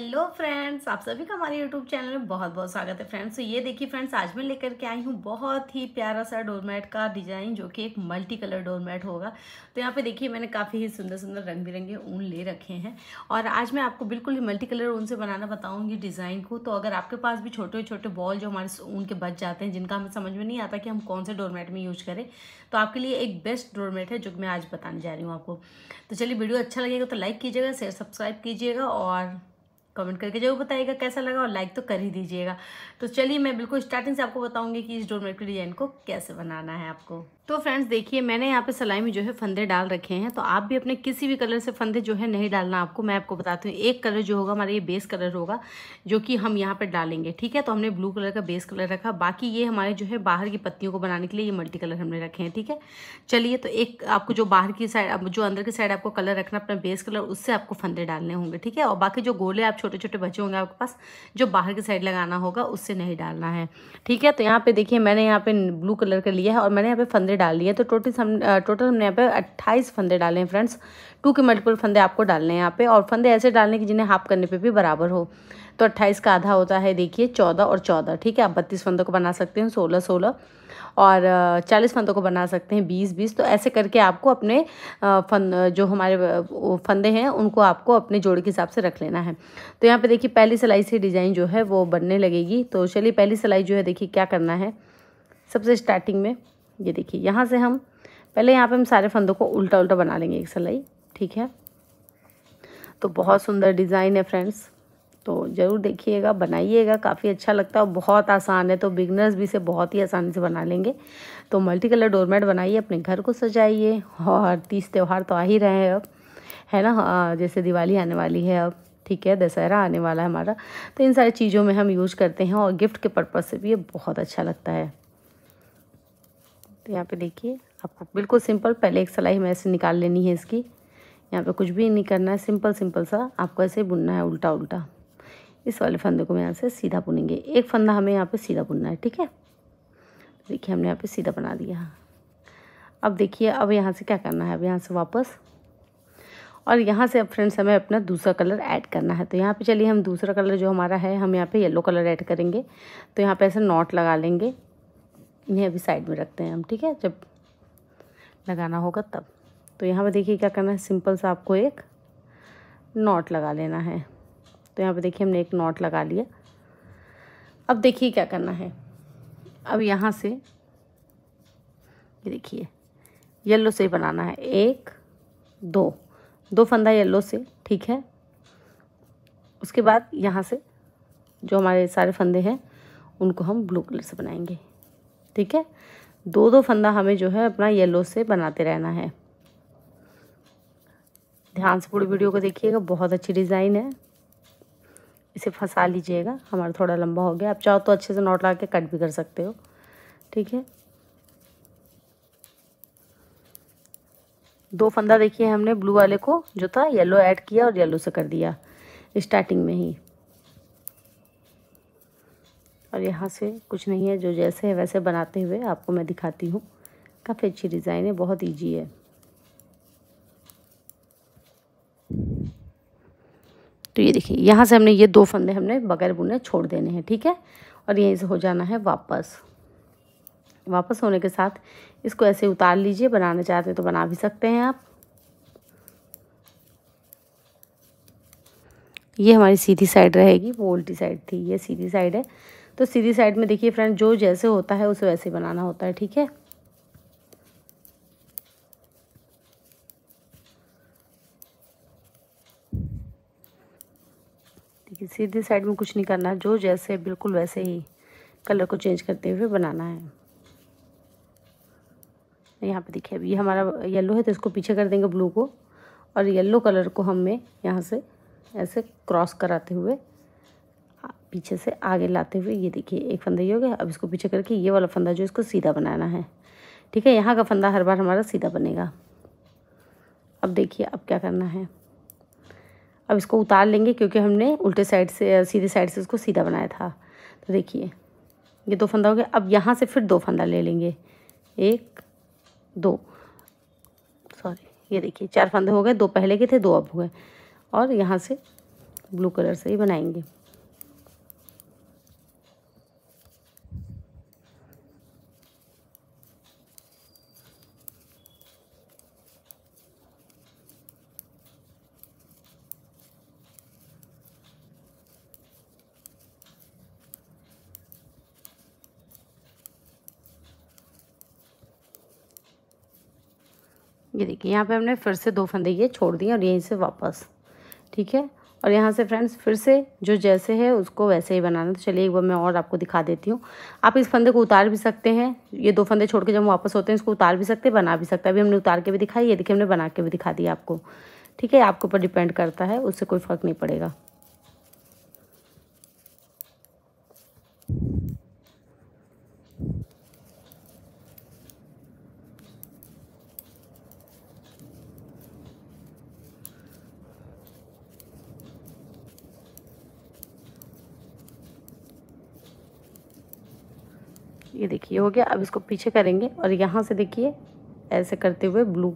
hello friends आप सभी का हमारे यूट्यूब चैनल में बहुत बहुत स्वागत है फ्रेंड्स तो ये देखिए फ्रेंड्स आज मैं लेकर के आई हूँ बहुत ही प्यारा सा डोरमेट का डिज़ाइन जो कि एक मल्टी कलर डोरमेट होगा तो यहाँ पे देखिए मैंने काफ़ी ही सुंदर सुंदर रंग बिरंगे ऊन ले रखे हैं और आज मैं आपको बिल्कुल ही मल्टी कलर ऊन से बनाना बताऊँगी डिज़ाइन को तो अगर आपके पास भी छोटे छोटे बॉल जो हमारे ऊन के बच जाते हैं जिनका हमें समझ में नहीं आता कि हम कौन से डोरमेट में यूज करें तो आपके लिए एक बेस्ट डोरमेट है जो मैं आज बताने जा रही हूँ आपको तो चलिए वीडियो अच्छा लगेगा तो लाइक कीजिएगा शेयर सब्सक्राइब कीजिएगा और कमेंट करके जरूर बताइएगा कैसा लगा और लाइक तो कर ही दीजिएगा तो चलिए मैं बिल्कुल स्टार्टिंग से आपको बताऊंगी कि इस डोरमेट के डिज़ाइन को कैसे बनाना है आपको तो फ्रेंड्स देखिए मैंने यहाँ पे सलाई में जो है फंदे डाल रखे हैं तो आप भी अपने किसी भी कलर से फंदे जो है नहीं डालना आपको मैं आपको बताती हूँ एक कलर जो होगा हमारा ये बेस कलर होगा जो कि हम यहाँ पे डालेंगे ठीक है तो हमने ब्लू कलर का बेस कलर रखा बाकी ये हमारे जो है बाहर की पत्तियों को बनाने के लिए ये मल्टी कलर हमने रखे हैं ठीक है चलिए तो एक आपको जो बाहर की साइड जो अंदर की साइड आपको कलर रखना अपना बेस कलर उससे आपको फंदे डालने होंगे ठीक है और बाकी जो गोले आप छोटे छोटे बचे होंगे आपके पास जो बाहर की साइड लगाना होगा उससे नहीं डालना है ठीक है तो यहाँ पे देखिए मैंने यहाँ पे ब्लू कलर का लिया है और मैंने यहाँ पे फंदे डाल लिए तो टोटल हम टोटल हमने यहाँ पे अट्ठाईस फंदे डाले हैं फ्रेंड्स टू के मल्टीपल फंदे आपको डालने हैं यहाँ पे और फंदे ऐसे डालने की जिन्हें हाफ करने पे भी बराबर हो तो अट्ठाईस का आधा होता है देखिए चौदह और चौदह ठीक है आप बत्तीस फंदों को बना सकते हैं सोलह सोलह और चालीस फंदों को बना सकते हैं बीस बीस तो ऐसे करके आपको अपने फंद जो हमारे फंदे हैं उनको आपको अपने जोड़ के हिसाब से रख लेना है तो यहाँ पे देखिए पहली सिलाई से डिज़ाइन जो है वो बनने लगेगी तो चलिए पहली सिलाई जो है देखिए क्या करना है सबसे स्टार्टिंग में ये देखिए यहाँ से हम पहले यहाँ पे हम सारे फंदों को उल्टा उल्टा बना लेंगे एक सिलाई ठीक है तो बहुत सुंदर डिज़ाइन है फ्रेंड्स तो ज़रूर देखिएगा बनाइएगा काफ़ी अच्छा लगता है और बहुत आसान है तो बिगनर्स भी इसे बहुत ही आसानी से बना लेंगे तो मल्टी कलर डोरमेट बनाइए अपने घर को सजाइए और तीस त्यौहार तो आ ही रहे हैं अब है ना हाँ, जैसे दिवाली आने वाली है अब ठीक है दशहरा आने वाला है हमारा तो इन सारी चीज़ों में हम यूज़ करते हैं और गिफ्ट के पर्पज़ से भी ये बहुत अच्छा लगता है तो यहाँ पे देखिए आपको बिल्कुल सिंपल पहले एक सिलाई हमें ऐसे निकाल लेनी है इसकी यहाँ पे कुछ भी नहीं करना है सिंपल सिंपल सा आपको ऐसे बुनना है उल्टा उल्टा इस वाले फंदे को हम यहाँ से सीधा बुनेंगे एक फंदा हमें यहाँ पर सीधा बुनना है ठीक है देखिए हमने यहाँ पर सीधा बना दिया अब देखिए अब यहाँ से क्या करना है अब यहाँ से वापस और यहाँ से अब फ्रेंड्स हमें अपना दूसरा कलर ऐड करना है तो यहाँ पे चलिए हम दूसरा कलर जो हमारा है हम यहाँ पे येलो कलर ऐड करेंगे तो यहाँ पे ऐसे नॉट लगा लेंगे इन्हें अभी साइड में रखते हैं हम ठीक है जब लगाना होगा तब तो यहाँ पर देखिए क्या करना है सिंपल सा आपको एक नॉट लगा लेना है तो यहाँ पर देखिए हमने एक नॉट लगा लिया अब देखिए क्या करना है अब यहाँ से ये देखिए येलो से बनाना है एक दो दो फंदा येलो से ठीक है उसके बाद यहाँ से जो हमारे सारे फंदे हैं उनको हम ब्लू कलर से बनाएंगे ठीक है दो दो फंदा हमें जो है अपना येलो से बनाते रहना है ध्यान से पूरी वीडियो को देखिएगा बहुत अच्छी डिज़ाइन है इसे फंसा लीजिएगा हमारा थोड़ा लंबा हो गया आप चाहो तो अच्छे से नोट ला के कट भी कर सकते हो ठीक है दो फंदा देखिए हमने ब्लू वाले को जो था येलो ऐड किया और येलो से कर दिया स्टार्टिंग में ही और यहाँ से कुछ नहीं है जो जैसे है वैसे बनाते हुए आपको मैं दिखाती हूँ काफ़ी अच्छी डिज़ाइन है बहुत ईजी है तो ये देखिए यहाँ से हमने ये दो फंदे हमने बगैर बुने छोड़ देने हैं ठीक है और यहीं से हो जाना है वापस वापस होने के साथ इसको ऐसे उतार लीजिए बनाना चाहते हैं तो बना भी सकते हैं आप ये हमारी सीधी साइड रहेगी वो उल्टी साइड थी ये सीधी साइड है तो सीधी साइड में देखिए फ्रेंड जो जैसे होता है उसे वैसे बनाना होता है ठीक है देखिए सीधी साइड में कुछ नहीं करना जो जैसे बिल्कुल वैसे ही कलर को चेंज करते हुए बनाना है यहाँ पे देखिए अभी ये हमारा येलो है तो इसको पीछे कर देंगे ब्लू को और येलो कलर को हमें यहाँ से ऐसे क्रॉस कराते हुए पीछे से आगे लाते हुए ये देखिए एक फंदा ये हो गया अब इसको पीछे करके ये वाला फंदा जो इसको सीधा बनाना है ठीक है यहाँ का फंदा हर बार हमारा सीधा बनेगा अब देखिए अब क्या करना है अब इसको उतार लेंगे क्योंकि हमने उल्टे साइड से सीधे साइड से इसको सीधा बनाया था तो देखिए ये दो फंदा हो गया अब यहाँ से फिर दो फंदा ले लेंगे एक दो सॉरी ये देखिए चार फंदे हो गए दो पहले के थे दो अब हो गए और यहाँ से ब्लू कलर से ही बनाएंगे ये देखिए यहाँ पे हमने फिर से दो फंदे ये छोड़ दिए और यहीं से वापस ठीक है और यहाँ से फ्रेंड्स फिर से जो जैसे है उसको वैसे ही बनाना तो चलिए एक बार मैं और आपको दिखा देती हूँ आप इस फंदे को उतार भी सकते हैं ये दो फंदे छोड़ के जब वापस होते हैं इसको उतार भी सकते हैं बना भी सकते हैं अभी हमने उतार के भी दिखाई ये देखिए हमने बना के भी दिखा दिया आपको ठीक है आपके ऊपर डिपेंड करता है उससे कोई फ़र्क नहीं पड़ेगा ये देखिए हो गया अब इसको पीछे करेंगे और यहाँ से देखिए ऐसे करते हुए ब्लू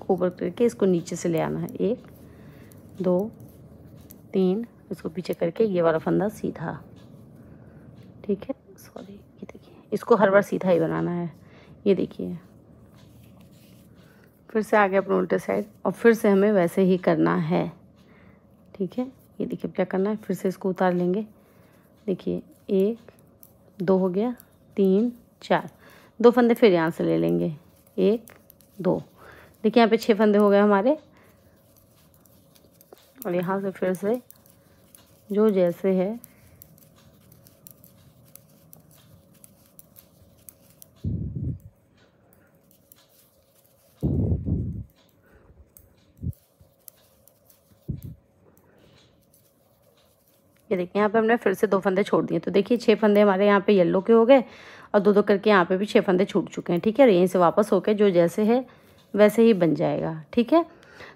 को ऊपर करके इसको नीचे से ले आना है एक दो तीन इसको पीछे करके ये वाला फंदा सीधा ठीक है सॉरी ये देखिए इसको हर बार सीधा ही बनाना है ये देखिए फिर से आ गया अपने उल्टे साइड और फिर से हमें वैसे ही करना है ठीक है ये देखिए क्या करना है फिर से इसको उतार लेंगे देखिए एक दो हो गया तीन चार दो फंदे फिर यहाँ से ले लेंगे एक दो देखिए यहाँ पे छः फंदे हो गए हमारे और यहाँ से फिर से जो जैसे है ये देखिए यहाँ पे हमने फिर से दो फंदे छोड़ दिए तो देखिए छः फंदे हमारे यहाँ पे येलो के हो गए और दो दो करके यहाँ पे भी छः फंदे छूट चुके हैं ठीक है और यहीं से वापस होकर जो जैसे है वैसे ही बन जाएगा ठीक है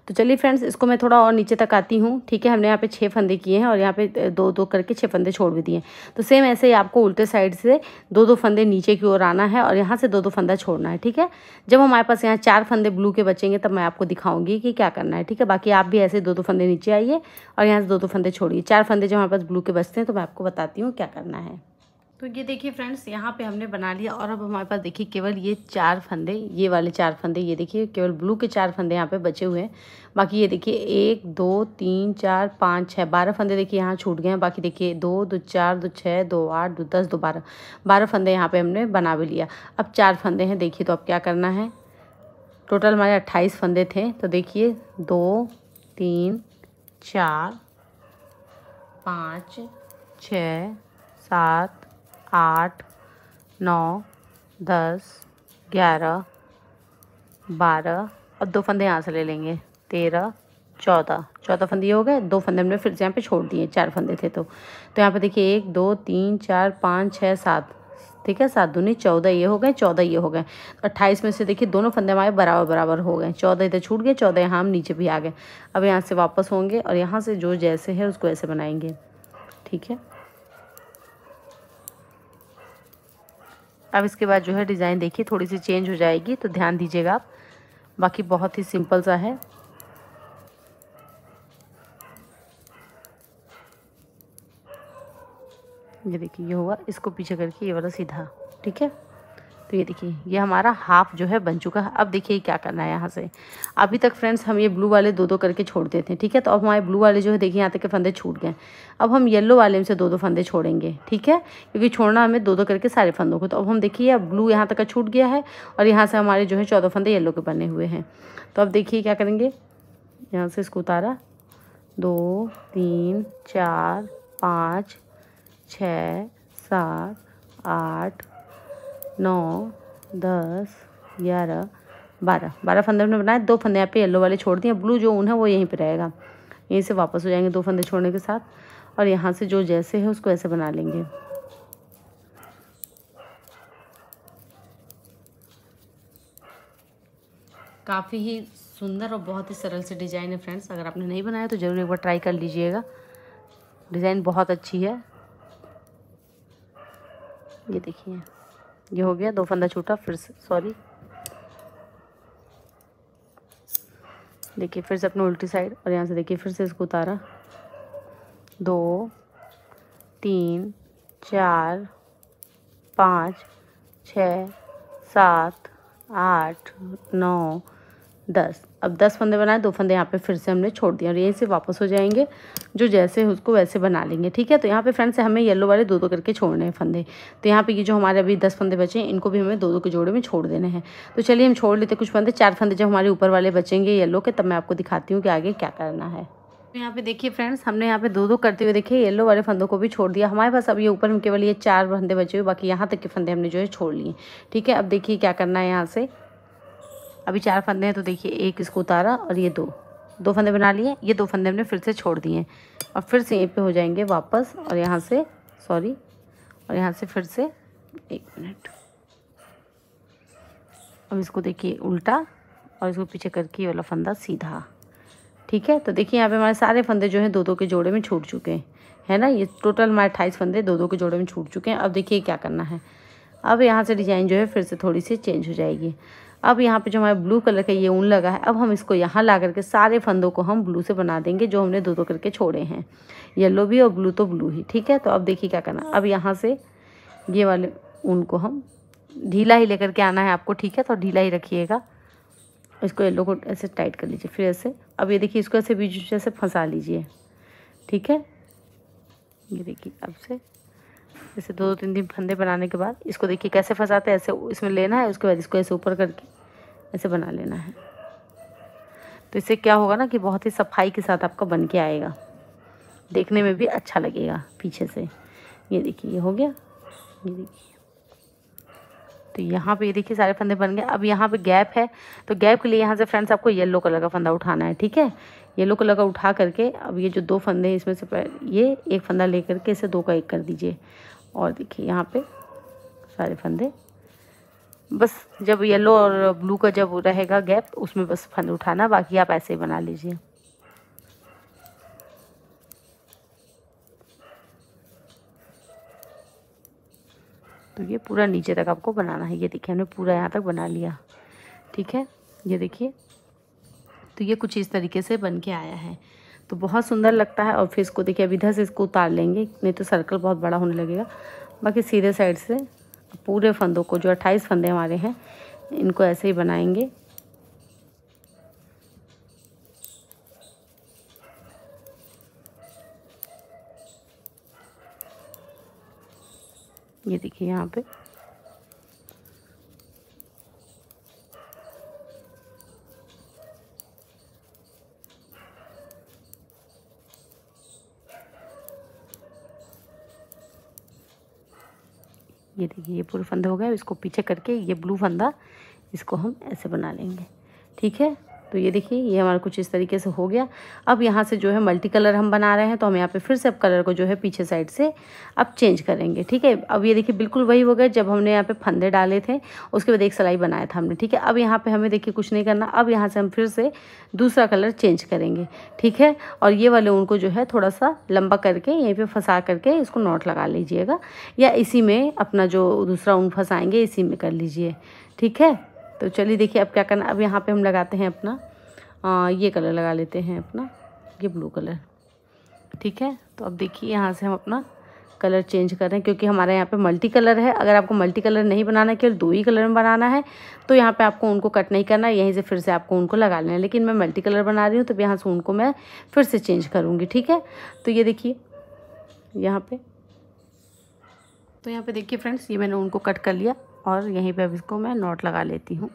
तो चलिए फ्रेंड्स इसको मैं थोड़ा और नीचे तक आती हूँ ठीक है हमने यहाँ पे छः फंदे किए हैं और यहाँ पे दो दो करके छः फंदे छोड़ भी दिए तो सेम ऐसे ही आपको उल्टे साइड से दो दो फंदे नीचे की ओर आना है और यहाँ से दो दो फंदा छोड़ना है ठीक है जब हमारे पास यहाँ चार फंदे ब्लू के बचेंगे तब मैं आपको दिखाऊंगी कि क्या करना है ठीक है बाकी आप भी ऐसे दो दो फंदे नीचे आइए और यहाँ से दो दो फंदे छोड़िए चार फंदे जब हमारे पास ब्लू के बचते हैं तो मैं आपको बताती हूँ क्या करना है तो ये देखिए फ्रेंड्स यहाँ पे हमने बना लिया और अब हमारे पास देखिए केवल ये चार फंदे ये वाले चार फंदे ये देखिए केवल ब्लू के चार फंदे यहाँ पे बचे हुए हैं बाकी ये देखिए एक दो तीन चार पाँच छः बारह फंदे देखिए यहाँ छूट गए हैं बाकी देखिए दो दो चार दो छः दो आठ दो दस दो बारह बारह फंदे यहाँ पर हमने बना भी लिया अब चार फंदे हैं देखिए तो अब क्या करना है टोटल हमारे अट्ठाईस फंदे थे तो देखिए दो तीन चार पाँच छ सात आठ नौ दस ग्यारह बारह और दो फंदे यहाँ से ले लेंगे तेरह चौदह चौदह फंदे हो गए दो फंदे हमने फिर से यहाँ पे छोड़ दिए चार फंदे थे तो तो यहाँ पे देखिए एक दो तीन चार पाँच छः सात ठीक है सात दूनी चौदह ये हो गए चौदह ये हो गए अट्ठाईस में से देखिए दोनों फंदे हमारे बराबर बराबर हो गए चौदह इधर छूट गए चौदह यहाँ हम नीचे भी आ गए अब यहाँ से वापस होंगे और यहाँ से जो जैसे है उसको ऐसे बनाएंगे ठीक है अब इसके बाद जो है डिज़ाइन देखिए थोड़ी सी चेंज हो जाएगी तो ध्यान दीजिएगा आप बाकी बहुत ही सिंपल सा है ये देखिए ये हुआ इसको पीछे करके ये वाला सीधा ठीक है तो ये देखिए ये हमारा हाफ जो है बन चुका है अब देखिए क्या करना है यहाँ से अभी तक फ्रेंड्स हम ये ब्लू वाले दो दो करके छोड़ते थे ठीक है तो अब हमारे ब्लू वाले जो है देखिए यहाँ तक के फंदे छूट गए अब हम येलो वाले में से दो दो फंदे छोड़ेंगे ठीक है क्योंकि छोड़ना हमें दो दो करके सारे फंदों को तो अब हम देखिए अब ब्लू यहाँ तक का छूट गया है और यहाँ से हमारे जो है चौदह फंदे येलो के बने हुए हैं तो अब देखिए क्या करेंगे यहाँ से इसको उतारा दो तीन चार पाँच छ सात आठ नौ दस ग्यारह बारह बारह फंदे हमने बनाए दो फंदे यहाँ पे येलो वाले छोड़ दिए ब्लू जो ऊन है वो यहीं पे रहेगा यहीं से वापस हो जाएंगे दो फंदे छोड़ने के साथ और यहाँ से जो जैसे है उसको ऐसे बना लेंगे काफ़ी ही सुंदर और बहुत ही सरल से डिज़ाइन है फ्रेंड्स अगर आपने नहीं बनाया तो ज़रूर एक बार ट्राई कर लीजिएगा डिज़ाइन बहुत अच्छी है ये देखिए ये हो गया दो फंदा छूटा फिर से सॉरी देखिए फिर से अपने उल्टी साइड और यहाँ से देखिए फिर से इसको उतारा दो तीन चार पाँच छ सात आठ नौ दस अब दस फंदे बनाए दो फंदे यहाँ पे फिर से हमने छोड़ दिया और यहीं से वापस हो जाएंगे जो जैसे उसको वैसे बना लेंगे ठीक है तो यहाँ पे फ्रेंड्स हमें येलो वाले दो दो करके छोड़ने हैं फंदे तो यहाँ पे ये जो हमारे अभी दस फंदे बचे हैं इनको भी हमें दो दो के जोड़े में छोड़ देने हैं तो चलिए हम छोड़ लेते कुछ फंदे चार फंदे जब हमारे ऊपर वाले बचेंगे येलो के तब मैं आपको दिखाती हूँ कि आगे क्या करना है तो यहाँ पे देखिए फ्रेंड्स हमने यहाँ पे दो दो करते हुए देखिए येलो वाले फंदों को भी छोड़ दिया हमारे पास अब ये ऊपर में केवल ये चार फंदे बचे हुए बाकी यहाँ तक के फंदे हमने जो है छोड़ लिए ठीक है अब देखिए क्या करना है यहाँ से अभी चार फंदे हैं तो देखिए एक इसको उतारा और ये दो दो फंदे बना लिए ये दो फंदे हमने फिर से छोड़ दिए और फिर से यहीं पे हो जाएंगे वापस और यहाँ से सॉरी और यहाँ से फिर से एक मिनट अब इसको देखिए उल्टा और इसको पीछे करके ये वाला फंदा सीधा ठीक है तो देखिए यहाँ पे हमारे सारे फंदे जो हैं दो दो के जोड़े में छूट चुके हैं है ना ये टोटल हमारे अट्ठाईस फंदे दो दो के जोड़े में छूट चुके हैं अब देखिए क्या करना है अब यहाँ से डिज़ाइन जो है फिर से थोड़ी सी चेंज हो जाएगी अब यहाँ पे जो हमारे ब्लू कलर का ये ऊन लगा है अब हम इसको यहाँ ला करके सारे फंदों को हम ब्लू से बना देंगे जो हमने दो दो करके छोड़े हैं येलो भी और ब्लू तो ब्लू ही ठीक है तो अब देखिए क्या करना अब यहाँ से ये वाले ऊन को हम ढीला ही लेकर के आना है आपको ठीक है तो ढीला ही रखिएगा इसको येलो को ऐसे टाइट कर लीजिए फिर ऐसे अब ये देखिए इसको ऐसे बीच बीच फंसा लीजिए ठीक है ये देखिए अब से जैसे दो दो तीन तीन फंदे बनाने के बाद इसको देखिए कैसे फंसाते हैं ऐसे इसमें लेना है उसके बाद इसको ऐसे ऊपर करके ऐसे बना लेना है तो इससे क्या होगा ना कि बहुत ही सफाई के साथ आपका बन के आएगा देखने में भी अच्छा लगेगा पीछे से ये देखिए ये हो गया ये देखिए तो यहाँ पे ये देखिए सारे फंदे बन गए अब यहाँ पे गैप है तो गैप के लिए यहाँ से फ्रेंड्स आपको येलो कलर का फंदा उठाना है ठीक है येलो कलर का उठा करके अब ये जो दो फंदे हैं इसमें से ये एक फंदा ले करके इसे दो का एक कर दीजिए और देखिए यहाँ पे सारे फंदे बस जब येलो और ब्लू का जब रहेगा गैप उसमें बस फंद उठाना बाकी आप ऐसे ही बना लीजिए तो ये पूरा नीचे तक आपको बनाना है ये देखिए हमने पूरा यहाँ तक बना लिया ठीक है ये देखिए तो ये कुछ इस तरीके से बन के आया है तो बहुत सुंदर लगता है और फिर इसको देखिए अभी इधर से इसको उतार लेंगे नहीं तो सर्कल बहुत बड़ा होने लगेगा बाकी सीधे साइड से पूरे फंदों को जो अट्ठाईस फंदे हमारे हैं इनको ऐसे ही बनाएंगे ये देखिए यहाँ पे ये देखिए ये पूरे फंदा हो गया इसको पीछे करके ये ब्लू फंदा इसको हम ऐसे बना लेंगे ठीक है तो ये देखिए ये हमारा कुछ इस तरीके से हो गया अब यहाँ से जो है मल्टी कलर हम बना रहे हैं तो हम यहाँ पे फिर से अब कलर को जो है पीछे साइड से अब चेंज करेंगे ठीक है अब ये देखिए बिल्कुल वही हो गया जब हमने यहाँ पे फंदे डाले थे उसके बाद एक सिलाई बनाया था हमने ठीक है अब यहाँ पर हमें देखिए कुछ नहीं करना अब यहाँ से हम फिर से दूसरा कलर चेंज करेंगे ठीक है और ये वाले उनको जो है थोड़ा सा लंबा करके यहीं पर फंसा करके इसको नोट लगा लीजिएगा या इसी में अपना जो दूसरा ऊन फंसाएँगे इसी में कर लीजिए ठीक है तो चलिए देखिए अब क्या करना अब यहाँ पे हम लगाते हैं अपना आ, ये कलर लगा लेते हैं अपना ये ब्लू कलर ठीक है तो अब देखिए यहाँ से हम अपना कलर चेंज कर रहे हैं क्योंकि हमारे यहाँ पे मल्टी कलर है अगर आपको मल्टी कलर नहीं बनाना है केवल दो ही कलर में बनाना है तो यहाँ पे आपको उनको कट नहीं करना यहीं से फिर से आपको उनको लगा लेना है लेकिन मैं मल्टी कलर बना रही हूँ तो यहाँ से उनको मैं फिर से चेंज करूँगी ठीक है तो ये देखिए यहाँ पर तो यहाँ पर देखिए फ्रेंड्स ये मैंने उनको कट कर लिया और यहीं पे अब इसको मैं नोट लगा लेती हूँ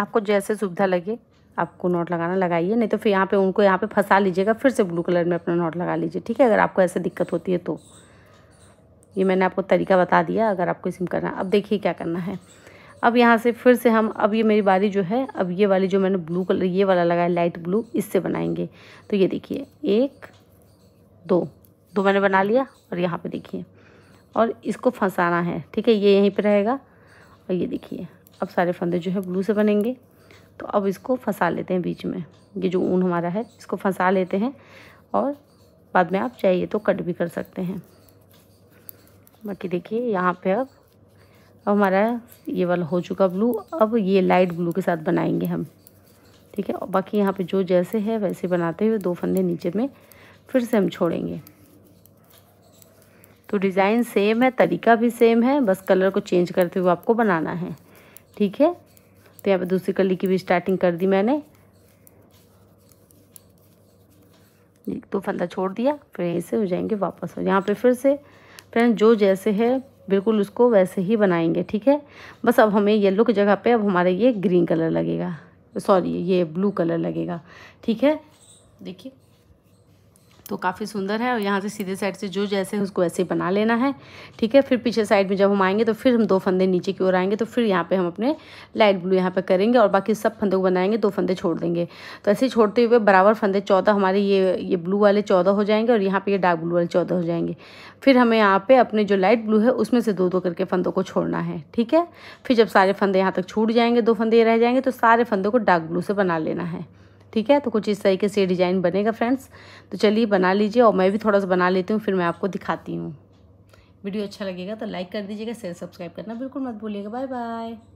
आपको जैसे सुविधा लगे आपको नोट लगाना लगाइए नहीं तो फिर यहाँ पे उनको यहाँ पे फंसा लीजिएगा फिर से ब्लू कलर में अपना नोट लगा लीजिए ठीक है अगर आपको ऐसे दिक्कत होती है तो ये मैंने आपको तरीका बता दिया अगर आपको इसमें करना अब देखिए क्या करना है अब यहाँ से फिर से हम अब ये मेरी बारी जो है अब ये वाली जो मैंने ब्लू कलर ये वाला लगाया लाइट ब्लू इससे बनाएंगे तो ये देखिए एक दो दो मैंने बना लिया और यहाँ पे देखिए और इसको फंसाना है ठीक है ये यहीं पे रहेगा और ये देखिए अब सारे फंदे जो है ब्लू से बनेंगे तो अब इसको फंसा लेते हैं बीच में ये जो ऊन हमारा है इसको फंसा लेते हैं और बाद में आप चाहिए तो कट भी कर सकते हैं बाकी देखिए यहाँ पे अब अब हमारा ये वाला हो चुका ब्लू अब ये लाइट ब्लू के साथ बनाएंगे हम ठीक है बाकी यहाँ पे जो जैसे है वैसे बनाते हुए दो फंदे नीचे में फिर से हम छोड़ेंगे तो डिज़ाइन सेम है तरीका भी सेम है बस कलर को चेंज करते हुए आपको बनाना है ठीक है तो यहाँ पे दूसरी कली की भी स्टार्टिंग कर दी मैंने दो तो फंदा छोड़ दिया फिर यहीं से हो जाएंगे वापस हो यहाँ पे फिर से फ्रेंड जो जैसे है बिल्कुल उसको वैसे ही बनाएंगे ठीक है बस अब हमें येलो की जगह पे अब हमारे ये ग्रीन कलर लगेगा सॉरी ये ब्लू कलर लगेगा ठीक है देखिए तो काफ़ी सुंदर है और यहाँ से सीधे साइड से जो जैसे उसको ऐसे ही बना लेना है ठीक है फिर पीछे साइड में जब हम आएंगे तो फिर हम दो फंदे नीचे की ओर आएंगे तो फिर यहाँ पे हम अपने लाइट ब्लू यहाँ पे करेंगे और बाकी सब फंदे को बनाएंगे दो फंदे छोड़ देंगे तो ऐसे छोड़ते हुए बराबर फंदे चौदह हमारे ये ये ब्लू वाले चौदह हो जाएंगे और यहाँ पर ये डार्क ब्लू वाले चौदह हो जाएंगे फिर हमें यहाँ पर अपने जो लाइट ब्लू है उसमें से दो दो करके फंदों को छोड़ना है ठीक है फिर जब सारे फंदे यहाँ तक छूट जाएंगे दो फंदे रह जाएंगे तो सारे फंदों को डार्क ब्लू से बना लेना है ठीक है तो कुछ इस तरीके से डिज़ाइन बनेगा फ्रेंड्स तो चलिए बना लीजिए और मैं भी थोड़ा सा बना लेती हूँ फिर मैं आपको दिखाती हूँ वीडियो अच्छा लगेगा तो लाइक कर दीजिएगा शेयर सब्सक्राइब करना बिल्कुल मत भूलिएगा बाय बाय